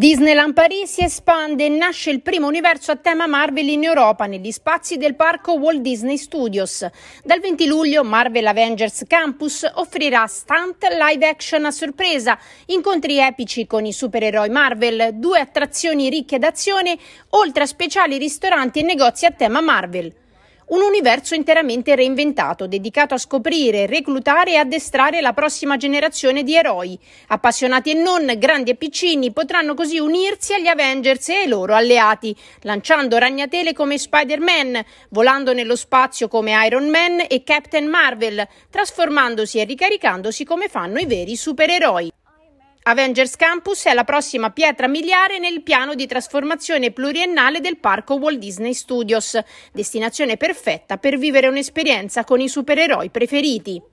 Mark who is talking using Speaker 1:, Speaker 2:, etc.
Speaker 1: Disneyland Paris si espande e nasce il primo universo a tema Marvel in Europa negli spazi del parco Walt Disney Studios. Dal 20 luglio Marvel Avengers Campus offrirà stunt live action a sorpresa, incontri epici con i supereroi Marvel, due attrazioni ricche d'azione, oltre a speciali ristoranti e negozi a tema Marvel un universo interamente reinventato, dedicato a scoprire, reclutare e addestrare la prossima generazione di eroi. Appassionati e non, grandi e piccini, potranno così unirsi agli Avengers e ai loro alleati, lanciando ragnatele come Spider-Man, volando nello spazio come Iron Man e Captain Marvel, trasformandosi e ricaricandosi come fanno i veri supereroi. Avengers Campus è la prossima pietra miliare nel piano di trasformazione pluriennale del parco Walt Disney Studios, destinazione perfetta per vivere un'esperienza con i supereroi preferiti.